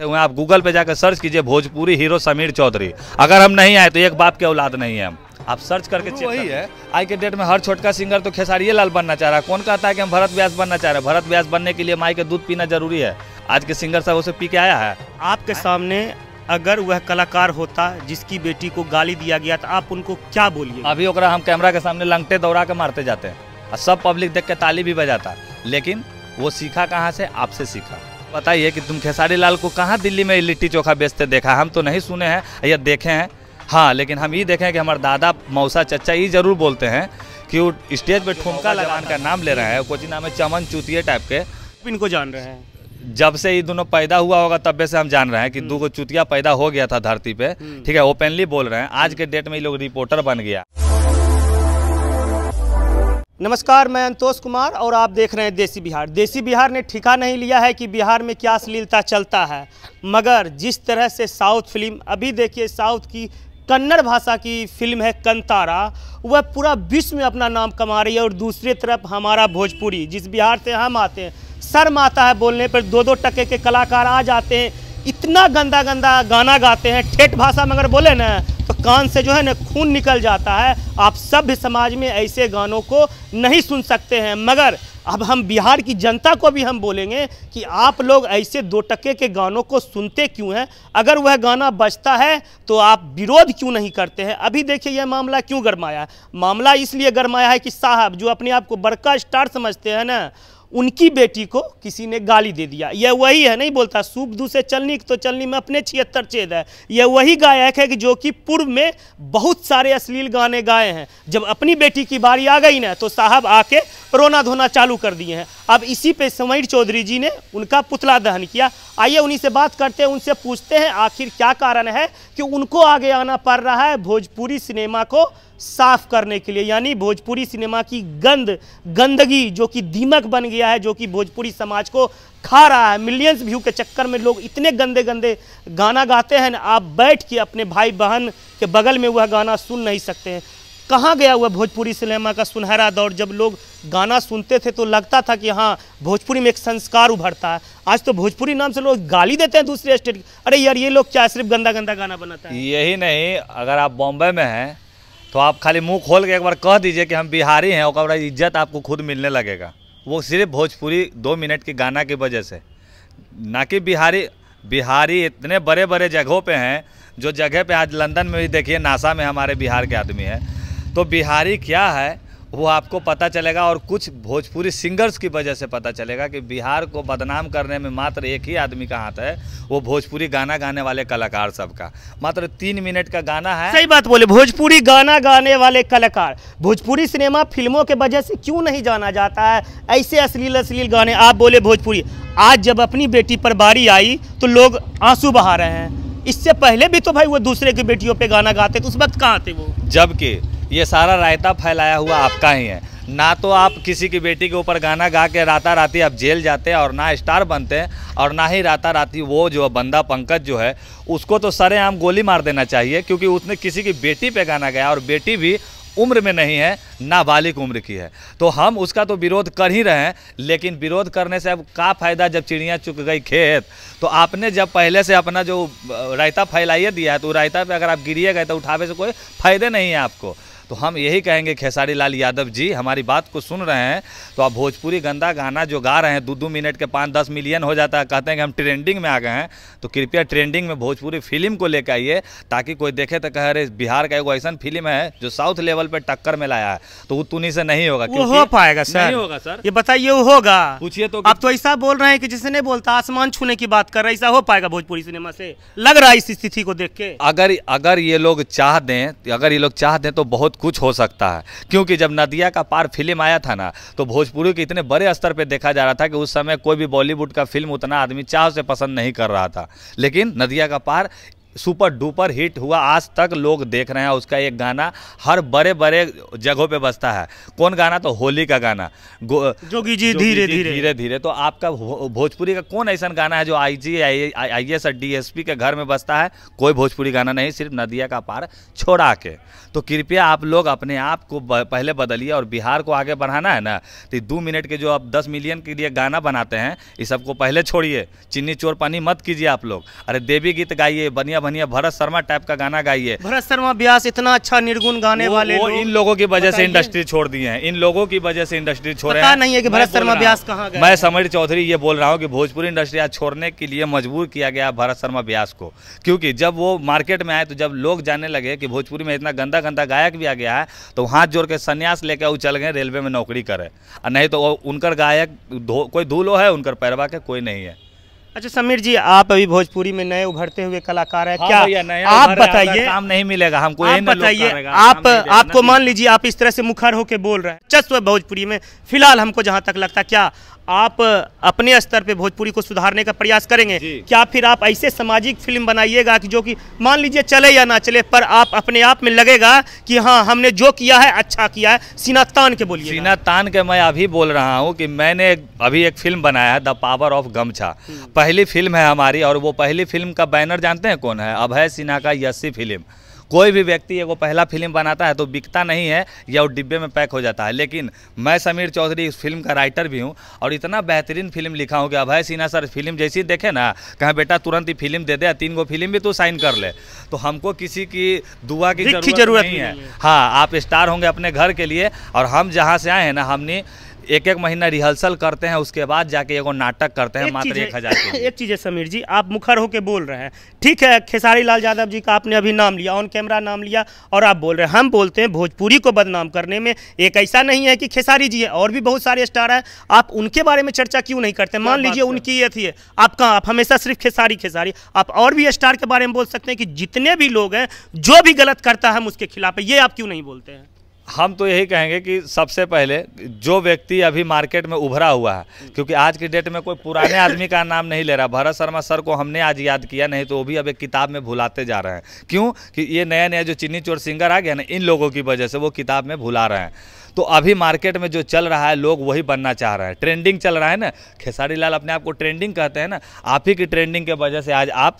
आप गूगल पे जाकर सर्च कीजिए भोजपुरी हीरो समीर चौधरी अगर हम नहीं आए तो एक बाप के औलाद नहीं है हम आप सर्च करके चेक वही है आज के डेट में हर छोटका सिंगर तो खेसारिये लाल बनना चाह रहा है कौन कहता है कि हम भरत व्यास बनना चाह रहे हैं भरत व्यास बनने के लिए माई के दूध पीना जरूरी है आज के सिंगर साहब उसे पी के आया है आपके सामने अगर वह कलाकार होता जिसकी बेटी को गाली दिया गया तो आप उनको क्या बोलिए अभी हम कैमरा के सामने लंगटे दौड़ा के मारते जाते हैं और सब पब्लिक देख के ताली भी बजाता लेकिन वो सीखा कहाँ से आपसे सीखा बताइए कि तुम खेसारी लाल को कहाँ दिल्ली में लिट्टी चोखा बेचते देखा हम तो नहीं सुने हैं या देखे हैं हाँ लेकिन हम ये देखें कि हमारे दादा मौसा चचा ये जरूर बोलते हैं कि वो स्टेज पे ठुमका लगान का नाम ले रहे हैं कोची नाम है चमन चूतिए टाइप के इनको जान रहे हैं जब से ये दोनों पैदा हुआ होगा तब से हम जान रहे हैं कि हम्म। दो को चुतिया पैदा हो गया था धरती पे हम्म। ठीक है ओपनली बोल रहे हैं आज हम्म। के डेट में ये लोग रिपोर्टर बन गया नमस्कार मैं अंतोष कुमार और आप देख रहे हैं देसी बिहार देसी बिहार ने ठिका नहीं लिया है कि बिहार में क्या अश्लीलता चलता है मगर जिस तरह से साउथ फिल्म अभी देखिए साउथ की कन्नड़ भाषा की फिल्म है कंतारा वह पूरा विश्व में अपना नाम कमा रही है और दूसरी तरफ हमारा भोजपुरी जिस बिहार से हम आते हैं शर्म आता है बोलने पर दो दो टके के कलाकार आ जाते हैं इतना गंदा गंदा गाना गाते हैं ठेठ भाषा में अगर बोले ना तो कान से जो है ना खून निकल जाता है आप सभ्य समाज में ऐसे गानों को नहीं सुन सकते हैं मगर अब हम बिहार की जनता को भी हम बोलेंगे कि आप लोग ऐसे दो टके के गानों को सुनते क्यों हैं अगर वह गाना बजता है तो आप विरोध क्यों नहीं करते हैं अभी देखिए यह मामला क्यों गरमाया मामला इसलिए गरमाया है कि साहब जो अपने आप को बड़का स्टार समझते हैं ना उनकी बेटी को किसी ने गाली दे दिया यह वही है नहीं बोलता सूप दू से चलनी तो चलनी में अपने छिहत्तर छेद है यह वही गायक है कि जो कि पूर्व में बहुत सारे अश्लील गाने गाए हैं जब अपनी बेटी की बारी आ गई ना तो साहब आके रोना धोना चालू कर दिए हैं अब इसी पे समीर चौधरी जी ने उनका पुतला दहन किया आइए उन्हीं से बात करते हैं उनसे पूछते हैं आखिर क्या कारण है कि उनको आगे आना पड़ रहा है भोजपुरी सिनेमा को साफ करने के लिए यानी भोजपुरी सिनेमा की गंद गंदगी जो कि दीमक बन गया है जो कि भोजपुरी समाज को खा रहा है मिलियंस व्यू के चक्कर में लोग इतने गंदे गंदे गाना गाते हैं ना आप बैठ के अपने भाई बहन के बगल में वह गाना सुन नहीं सकते हैं कहाँ गया हुआ भोजपुरी सिनेमा का सुनहरा दौर जब लोग गाना सुनते थे तो लगता था कि हाँ भोजपुरी में एक संस्कार उभरता है आज तो भोजपुरी नाम से लोग गाली देते हैं दूसरे स्टेट अरे यार ये लोग क्या सिर्फ गंदा गंदा गाना बनाता है यही नहीं अगर आप बॉम्बे में हैं तो आप खाली मुंह खोल के एक बार कह दीजिए कि हम बिहारी हैं और बड़ा इज्जत आपको खुद मिलने लगेगा वो सिर्फ भोजपुरी दो मिनट के गाना की वजह से ना कि बिहारी बिहारी इतने बड़े बड़े जगहों पे हैं जो जगह पे आज लंदन में भी देखिए नासा में हमारे बिहार के आदमी हैं तो बिहारी क्या है वो आपको पता चलेगा और कुछ भोजपुरी सिंगर्स की वजह से पता चलेगा कि बिहार को बदनाम करने में मात्र एक ही आदमी का हाथ है वो भोजपुरी गाना गाने वाले कलाकार सबका मात्र तीन मिनट का गाना है सही बात बोले भोजपुरी गाना गाने वाले कलाकार भोजपुरी सिनेमा फिल्मों के वजह से क्यों नहीं जाना जाता है ऐसे अश्लील अश्लील गाने आप बोले भोजपुरी आज जब अपनी बेटी पर बारी आई तो लोग आंसू बहा रहे हैं इससे पहले भी तो भाई वो दूसरे की बेटियों पर गाना गाते तो उस वक्त कहाँ थे वो जबकि ये सारा रायता फैलाया हुआ आपका ही है ना तो आप किसी की बेटी के ऊपर गाना गा के राता राती आप जेल जाते हैं और ना स्टार बनते हैं और ना ही राता राती वो जो बंदा पंकज जो है उसको तो सरेआम गोली मार देना चाहिए क्योंकि उसने किसी की बेटी पे गाना गाया और बेटी भी उम्र में नहीं है नाबालिग उम्र की है तो हम उसका तो विरोध कर ही रहे हैं लेकिन विरोध करने से अब का फ़ायदा जब चिड़ियाँ चुक गई खेत तो आपने जब पहले से अपना जो रायता फैलाइए दिया है तो रायता पर अगर आप गिरिए गए तो उठावे से कोई फ़ायदे नहीं है आपको तो हम यही कहेंगे खेसारी लाल यादव जी हमारी बात को सुन रहे हैं तो आप भोजपुरी गंदा गाना जो गा रहे हैं दो दो मिनट के पाँच दस मिलियन हो जाता है कहते हैं कि हम ट्रेंडिंग में आ गए हैं तो कृपया ट्रेंडिंग में भोजपुरी फिल्म को लेकर आइए ताकि कोई देखे तो कह रहे बिहार का एक ऐसा फिल्म है जो साउथ लेवल पर टक्कर में लाया है तो वो तुनी से नहीं होगा हो पाएगा सर नहीं होगा सर ये बताइए वो होगा पूछिए तो आप तो ऐसा बोल रहे हैं कि जिसने बोलता आसमान छूने की बात कर रहे ऐसा हो पाएगा भोजपुरी सिनेमा से लग रहा है इस स्थिति को देख के अगर अगर ये लोग चाह दें अगर ये लोग चाह दें तो बहुत कुछ हो सकता है क्योंकि जब नदिया का पार फिल्म आया था ना तो भोजपुरी के इतने बड़े स्तर पर देखा जा रहा था कि उस समय कोई भी बॉलीवुड का फिल्म उतना आदमी चाह से पसंद नहीं कर रहा था लेकिन नदिया का पार सुपर डुपर हिट हुआ आज तक लोग देख रहे हैं उसका एक गाना हर बड़े बड़े जगहों पे बसता है कौन गाना तो होली का गाना जोगी जी धीरे धीरे धीरे धीरे तो आपका भोजपुरी का कौन ऐसा गाना है जो आई जी आई एस और डी के घर में बसता है कोई भोजपुरी गाना नहीं सिर्फ नदिया का पार छोड़ा के तो कृपया आप लोग अपने आप को पहले बदलिए और बिहार को आगे बढ़ाना है ना तो दो मिनट के जो आप दस मिलियन के लिए गाना बनाते हैं इस सबको पहले छोड़िए चिन्नी चोर पानी मत कीजिए आप लोग अरे देवी गीत गाइए बनिया बनिया भरत शर्मा टाइप का गाना गाइए भरत शर्मा ब्यास इतना अच्छा निर्गुण गाने वो, वाले वो इन लोगों की वजह से इंडस्ट्री छोड़ दिए हैं इन लोगों की वजह से इंडस्ट्री छोड़ रहे नहीं है कि भरत शर्मा ब्यास कहाँ मैं समीर चौधरी ये बोल रहा हूँ कि भोजपुरी इंडस्ट्री आज छोड़ने के लिए मजबूर किया गया भरत शर्मा ब्यास को क्योंकि जब वो मार्केट में आए तो जब लोग जाने लगे कि भोजपुरी में इतना गंदा गंदा गायक भी आ गया है तो हाथ जोड़ के संन्यास लेकर वो चल गए रेलवे में नौकरी करे और नहीं तो उनका गायक कोई धूलो है उनका पैरवा के कोई नहीं है अच्छा समीर जी आप अभी भोजपुरी में नए उभरते हुए कलाकार है हाँ क्या आप बताइए काम नहीं मिलेगा हमको आप बताइए आप आपको मान लीजिए आप इस तरह से मुखर होके बोल रहे हैं चस्व भोजपुरी में फिलहाल हमको जहाँ तक लगता है क्या आप अपने स्तर पे भोजपुरी को सुधारने का प्रयास करेंगे क्या फिर आप ऐसे सामाजिक फिल्म बनाइएगा कि जो कि मान लीजिए चले या ना चले पर आप अपने आप में लगेगा कि हाँ हमने जो किया है अच्छा किया है सीना तान के बोलिए सीना तान के मैं अभी बोल रहा हूँ कि मैंने अभी एक फिल्म बनाया है द पावर ऑफ गमछा हम्म। पहली फिल्म है हमारी और वो पहली फिल्म का बैनर जानते हैं कौन है अभय सिन्हा का यस्सी फिल्म कोई भी व्यक्ति एगो पहला फिल्म बनाता है तो बिकता नहीं है या वो डिब्बे में पैक हो जाता है लेकिन मैं समीर चौधरी इस फिल्म का राइटर भी हूँ और इतना बेहतरीन फिल्म लिखा हूँ कि अभय सिन्हा सर फिल्म जैसी देखे ना कहें बेटा तुरंत ही फिल्म दे दे तीन गो फिल्म भी तू साइन कर ले तो हमको किसी की दुआ की जरूरत नहीं है हाँ आप स्टार होंगे अपने घर के लिए और हम जहाँ से आए हैं ना हमने एक एक महीना रिहर्सल करते हैं उसके बाद जाके एगो नाटक करते हैं मात्र एक हज़ार एक चीज़ है समीर जी आप मुखर होके बोल रहे हैं ठीक है खेसारी लाल यादव जी का आपने अभी नाम लिया ऑन कैमरा नाम लिया और आप बोल रहे हैं हम बोलते हैं भोजपुरी को बदनाम करने में एक ऐसा नहीं है कि खेसारी जी है और भी बहुत सारे स्टार हैं आप उनके बारे में चर्चा क्यों नहीं करते मान लीजिए उनकी ये थी आप कहाँ आप हमेशा सिर्फ खेसारी खेसारी आप और भी स्टार के बारे में बोल सकते हैं कि जितने भी लोग हैं जो भी गलत करता है हम उसके खिलाफ ये आप क्यों नहीं बोलते हैं हम तो यही कहेंगे कि सबसे पहले जो व्यक्ति अभी मार्केट में उभरा हुआ है क्योंकि आज की डेट में कोई पुराने आदमी का नाम नहीं ले रहा भरत शर्मा सर को हमने आज याद किया नहीं तो वो भी अब एक किताब में भुलाते जा रहे हैं क्यों कि ये नया नया जो चिन्नी चोर सिंगर आ गया ना इन लोगों की वजह से वो किताब में भुला रहे हैं तो अभी मार्केट में जो चल रहा है लोग वही बनना चाह रहे हैं ट्रेंडिंग चल रहा है ना खेसारी लाल अपने आप को ट्रेंडिंग कहते हैं ना आप ही की ट्रेंडिंग के वजह से आज आप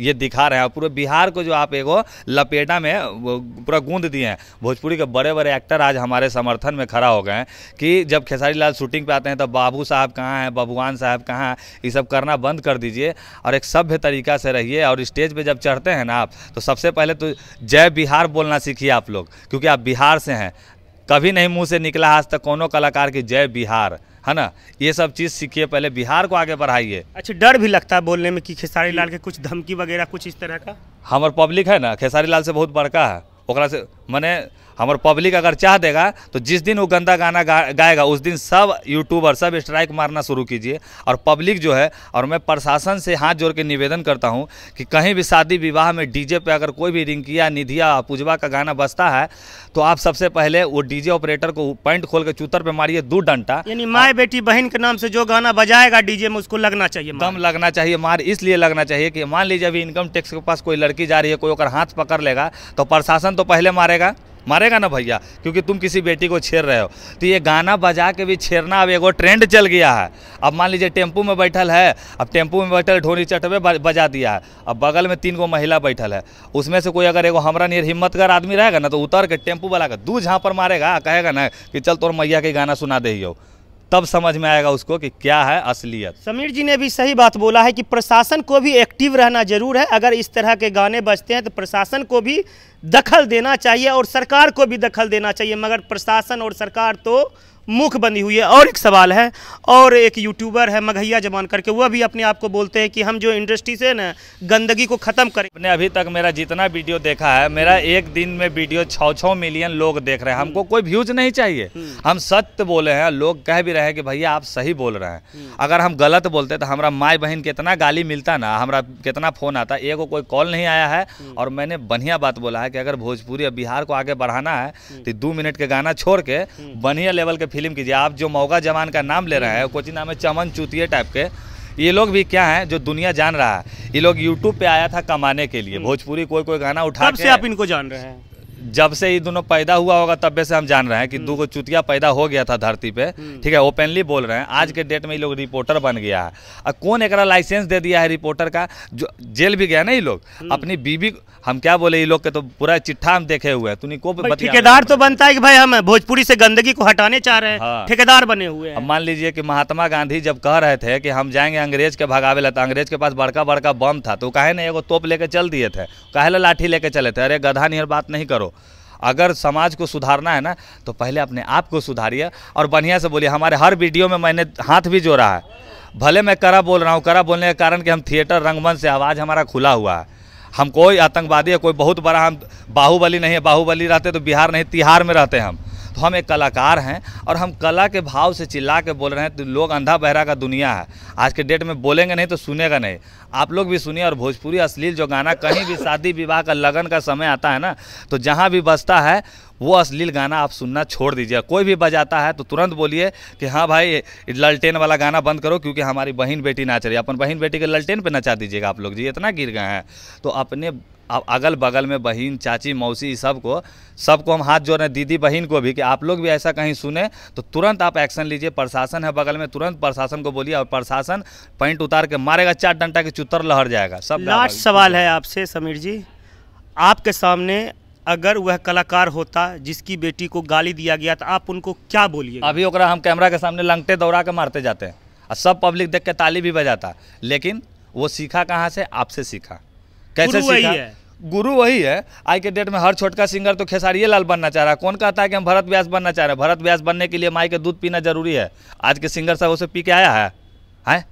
ये दिखा रहे हैं पूरे बिहार को जो आप एगो लपेटा में पूरा गूंद दिए हैं भोजपुरी के बड़े बड़े एक्टर आज हमारे समर्थन में खड़ा हो गए हैं कि जब खेसारी लाल शूटिंग पे आते हैं तब तो बाबू साहब कहाँ हैं बबुआन साहब कहाँ हैं ये सब करना बंद कर दीजिए और एक सभ्य तरीका से रहिए और स्टेज पर जब चढ़ते हैं ना आप तो सबसे पहले तो जय बिहार बोलना सीखिए आप लोग क्योंकि आप बिहार से हैं कभी नहीं मुँह से निकला आज तक कोनो कलाकार की जय बिहार है ना ये सब चीज़ सीखिए पहले बिहार को आगे बढ़ाइए अच्छा डर भी लगता है बोलने में कि खेसारी लाल के कुछ धमकी वगैरह कुछ इस तरह का हमारे पब्लिक है ना खेसारी लाल से बहुत बड़का है से मैंने हमारे पब्लिक अगर चाह देगा तो जिस दिन वो गंदा गाना गा, गाएगा उस दिन सब यूट्यूबर सब स्ट्राइक मारना शुरू कीजिए और पब्लिक जो है और मैं प्रशासन से हाथ जोड़ के निवेदन करता हूँ कि कहीं भी शादी विवाह में डीजे पे अगर कोई भी रिंकिया निधिया पुजवा का गाना बजता है तो आप सबसे पहले वो डीजे ऑपरेटर को पैंट खोल के चूतर पर मारिए दो डंटा यानी माए बेटी बहन के नाम से जो गाना बजाएगा डीजे में उसको लगना चाहिए दम लगना चाहिए मार इसलिए लगना चाहिए कि मान लीजिए अभी इनकम टैक्स के पास कोई लड़की जा रही है कोई अगर हाथ पकड़ लेगा तो प्रशासन तो पहले मारेगा मारेगा ना भैया क्योंकि तुम किसी बेटी को छेड़ रहे हो तो ये गाना बजा के भी छेड़ना अब एगो ट्रेंड चल गया है अब मान लीजिए टेम्पू में बैठल है अब टेम्पू में बैठल ढोनी चटवे बजा दिया है अब बगल में तीन गो महिला बैठल है उसमें से कोई अगर एगो हमारा नियर हिम्मतगर आदमी रहेगा ना तो उतर के टेम्पू वाला का दू झाँ पर मारेगा कहेगा ना कि चल तोर मैया के गाना सुना दे तब समझ में आएगा उसको कि क्या है असलियत समीर जी ने भी सही बात बोला है कि प्रशासन को भी एक्टिव रहना जरूर है अगर इस तरह के गाने बजते हैं तो प्रशासन को भी दखल देना चाहिए और सरकार को भी दखल देना चाहिए मगर प्रशासन और सरकार तो मुख बनी हुई है और एक सवाल है और एक यूट्यूबर है मघैया जमान करके वह भी अपने आप को बोलते हैं कि हम जो इंडस्ट्री से ना गंदगी को ख़त्म करें मैंने अभी तक मेरा जितना वीडियो देखा है मेरा एक दिन में वीडियो छः छः मिलियन लोग देख रहे हैं हमको हम्म। कोई व्यूज नहीं चाहिए हम्म। हम सत्य बोले हैं लोग कह भी रहे हैं कि भैया आप सही बोल रहे हैं हम्म। अगर हम गलत बोलते तो हमारा माई बहन कितना गाली मिलता ना हमारा कितना फ़ोन आता एगो कोई कॉल नहीं आया है और मैंने बढ़िया बात बोला है कि अगर भोजपुरी बिहार को आगे बढ़ाना है तो दो मिनट के गाना छोड़ के बढ़िया लेवल के फिल्म कीजिए आप जो मौगा जवान का नाम ले रहे हैं कोची नाम है चमन चूतिए टाइप के ये लोग भी क्या हैं जो दुनिया जान रहा है ये लोग यूट्यूब पे आया था कमाने के लिए हम्म। भोजपुरी कोई कोई गाना उठा से आप इनको जान रहे हैं जब से ये दोनों पैदा हुआ होगा तब से हम जान रहे हैं कि हम्म। दो को चुतिया पैदा हो गया था धरती पे हम्म। ठीक है ओपनली बोल रहे हैं आज के डेट में ये लोग रिपोर्टर बन गया है और कौन एक लाइसेंस दे दिया है रिपोर्टर का जो जेल भी गया ना ये लोग हम्म। अपनी बीबी हम क्या बोले ये लोग के तो पूरा चिट्ठा हम देखे हुए हैं तुनी को ठेकेदार तो बनता है कि भाई हम भोजपुरी से गंदगी को हटाने चाह रहे हैं हाँ। ठेकेदार बने हुए हैं मान लीजिए कि महात्मा गांधी जब कह रहे थे कि हम जाएंगे अंग्रेज के भगावे ला तो अंग्रेज के पास बड़का बड़का बम था तो कहे ना एगो तोप लेके चल दिए थे कहे लाठी लेके चले थे अरे गधा नियर बात नहीं करो अगर समाज को सुधारना है ना तो पहले अपने आप को सुधारिए और बढ़िया से बोलिए हमारे हर वीडियो में मैंने हाथ भी जोड़ा है भले मैं करा बोल रहा हूँ करा बोलने के कारण कि हम थिएटर रंगमंच से आवाज़ हमारा खुला हुआ है हम कोई आतंकवादी है कोई बहुत बड़ा हम बाहुबली नहीं है बाहुबली रहते तो बिहार नहीं तिहार में रहते हम तो हम एक कलाकार हैं और हम कला के भाव से चिल्ला के बोल रहे हैं तो लोग अंधा बहरा का दुनिया है आज के डेट में बोलेंगे नहीं तो सुनेगा नहीं आप लोग भी सुनिए और भोजपुरी अश्लील जो गाना कहीं भी शादी विवाह का लगन का समय आता है ना तो जहाँ भी बसता है वो अश्लील गाना आप सुनना छोड़ दीजिए कोई भी बजाता है तो तुरंत बोलिए कि हाँ भाई ललटेन वाला गाना बंद करो क्योंकि हमारी बहन बेटी नाच रही है अपन बहन बेटी के ललटेन पे नचा दीजिएगा आप लोग जी इतना गिर गए हैं तो अपने अगल बगल में बहन चाची मौसी सबको सबको हम हाथ जोड़ रहे हैं दीदी बहन को भी कि आप लोग भी ऐसा कहीं सुने तो तुरंत आप एक्शन लीजिए प्रशासन है बगल में तुरंत प्रशासन को बोलिए और प्रशासन पॉइंट उतार के मारेगा चार डंटा के पचहत्तर लहर जाएगा सब लास्ट सवाल है आपसे समीर जी आपके सामने अगर वह कलाकार होता जिसकी बेटी को गाली दिया गया तो आप उनको क्या बोलिए अभी ओकरा हम कैमरा के सामने लंगटे दौड़ा के मारते जाते हैं और सब पब्लिक देख के ताली भी बजाता लेकिन वो सीखा कहाँ से आपसे सीखा कैसे गुरु सीखा वही है। गुरु वही है आज के डेट में हर छोटका सिंगर तो खेसारिये लाल बनना चाह रहा है कौन कहता है कि हम भरत व्यास बनना चाह रहे हैं भरत व्यास बनने के लिए माई के दूध पीना जरूरी है आज के सिंगर सब उसे पी के आया है हैं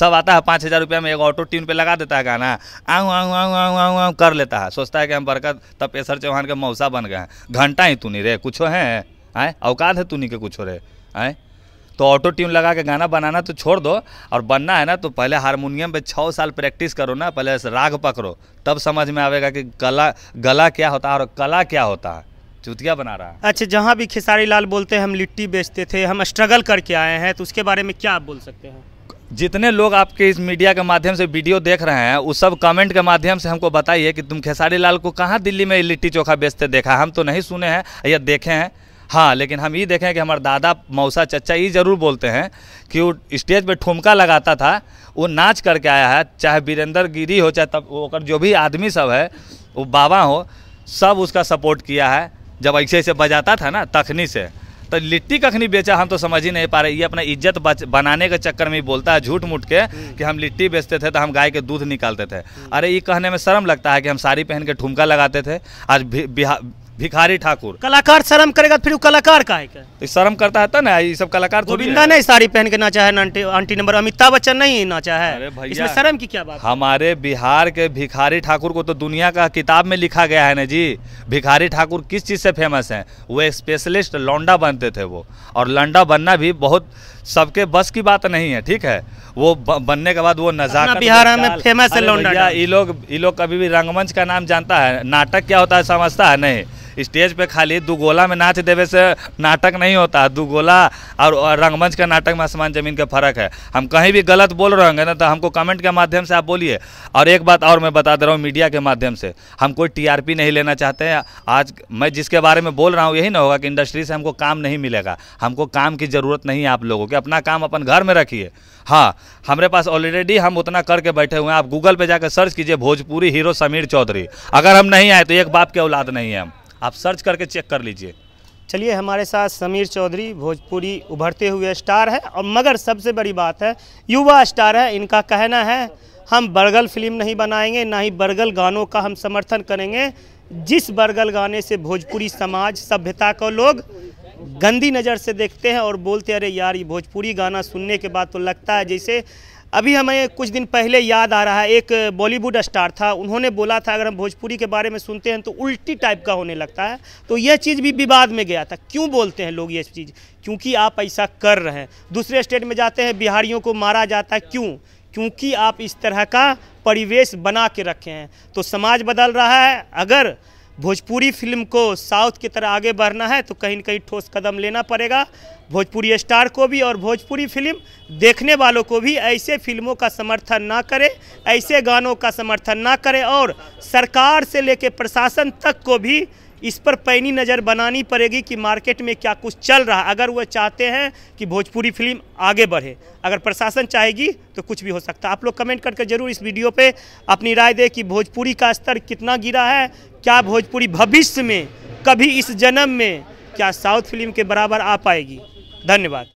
सब आता है पाँच हज़ार रुपया में एक ऑटो ट्यून पे लगा देता है गाना आऊँ आऊँ आऊँ आऊँ आऊँ आऊँ कर लेता है सोचता है कि हम बरकत तपेसर चौहान के मौसा बन गए हैं घंटा ही तूनी रे कुछ है आए औकात है तूनी के कुछ रे आए तो ऑटो ट्यून लगा के गाना बनाना तो छोड़ दो और बनना है ना तो पहले हारमोनियम पे छः साल प्रैक्टिस करो ना पहले राग पकड़ो तब समझ में आएगा कि गला गला क्या होता है और कला क्या होता है चुतिया बना रहा है अच्छा जहाँ भी खेसारी लाल बोलते हैं हम लिट्टी बेचते थे हम स्ट्रगल करके आए हैं तो उसके बारे में क्या आप बोल सकते हैं जितने लोग आपके इस मीडिया के माध्यम से वीडियो देख रहे हैं उस सब कमेंट के माध्यम से हमको बताइए कि तुम खेसारी लाल को कहाँ दिल्ली में लिट्टी चोखा बेचते देखा हम तो नहीं सुने हैं या देखे हैं हाँ लेकिन हम ये देखें कि हमारे दादा मौसा चचा ये ज़रूर बोलते हैं कि वो स्टेज पे ठुमका लगाता था वो नाच करके आया है चाहे वीरेंद्र गिरी हो चाहे तब वो जो भी आदमी सब है वो बाबा हो सब उसका सपोर्ट किया है जब ऐसे ऐसे बजाता था ना तखनी से तो लिट्टी कखनी बेचा हम तो समझ ही नहीं पा रहे ये अपना इज्जत बनाने के चक्कर में बोलता है झूठ मूठ के कि हम लिट्टी बेचते थे तो हम गाय के दूध निकालते थे अरे ये कहने में शर्म लगता है कि हम साड़ी पहन के ठुमका लगाते थे आज बिहार भिखारी ठाकुर कलाकार शर्म करेगा फिर कलाकार का है क्या तो शर्म करता है ना ये सब कलाकार गोविंदा नहीं साड़ी पहन के नाचा है aunty aunty number Amitabh Bachchan नहीं नाचा है इसमें शर्म की क्या बात हमारे बिहार के भिखारी ठाकुर को तो दुनिया का किताब में लिखा गया है ना जी भिखारी ठाकुर किस चीज़ से फेमस है वो स्पेशलिस्ट लौंडा बनते थे वो और लौंडा बनना भी बहुत सबके बस की बात नहीं है ठीक है वो बनने के बाद वो नजाक बिहार में फेमस है ये लोग ये लोग कभी भी रंगमंच का नाम जानता है नाटक क्या होता है समझता है नहीं स्टेज पे खाली दुगोला में नाच देवे से नाटक नहीं होता दुगोला और रंगमंच का नाटक में आसमान ज़मीन का फ़र्क है हम कहीं भी गलत बोल रहे होंगे ना तो हमको कमेंट के माध्यम से आप बोलिए और एक बात और मैं बता दे रहा हूँ मीडिया के माध्यम से हम कोई टी नहीं लेना चाहते हैं आज मैं जिसके बारे में बोल रहा हूँ यही ना होगा कि इंडस्ट्री से हमको काम नहीं मिलेगा हमको काम की ज़रूरत नहीं है आप लोगों की अपना काम अपन घर में रखिए हाँ हमारे पास ऑलरेडी हम उतना करके बैठे हुए हैं आप गूगल पे जाकर सर्च कीजिए भोजपुरी हीरो समीर चौधरी अगर हम नहीं आए तो एक बाप के औलाद नहीं है हम आप सर्च करके चेक कर लीजिए चलिए हमारे साथ समीर चौधरी भोजपुरी उभरते हुए स्टार है और मगर सबसे बड़ी बात है युवा स्टार है इनका कहना है हम बर्गल फिल्म नहीं बनाएंगे ना ही बर्गल गानों का हम समर्थन करेंगे जिस बर्गल गाने से भोजपुरी समाज सभ्यता को लोग गंदी नज़र से देखते हैं और बोलते अरे यार ये भोजपुरी गाना सुनने के बाद तो लगता है जैसे अभी हमें कुछ दिन पहले याद आ रहा है एक बॉलीवुड स्टार था उन्होंने बोला था अगर हम भोजपुरी के बारे में सुनते हैं तो उल्टी टाइप का होने लगता है तो यह चीज़ भी विवाद में गया था क्यों बोलते हैं लोग ये चीज़ क्योंकि आप ऐसा कर रहे हैं दूसरे स्टेट में जाते हैं बिहारियों को मारा जाता है क्यों क्योंकि आप इस तरह का परिवेश बना के रखे हैं तो समाज बदल रहा है अगर भोजपुरी फिल्म को साउथ की तरह आगे बढ़ना है तो कहीं ना कहीं ठोस कदम लेना पड़ेगा भोजपुरी स्टार को भी और भोजपुरी फिल्म देखने वालों को भी ऐसे फिल्मों का समर्थन ना करें ऐसे गानों का समर्थन ना करें और सरकार से लेकर प्रशासन तक को भी इस पर पैनी नज़र बनानी पड़ेगी कि मार्केट में क्या कुछ चल रहा है अगर वह चाहते हैं कि भोजपुरी फिल्म आगे बढ़े अगर प्रशासन चाहेगी तो कुछ भी हो सकता है आप लोग कमेंट करके जरूर इस वीडियो पे अपनी राय दें कि भोजपुरी का स्तर कितना गिरा है क्या भोजपुरी भविष्य में कभी इस जन्म में क्या साउथ फिल्म के बराबर आ पाएगी धन्यवाद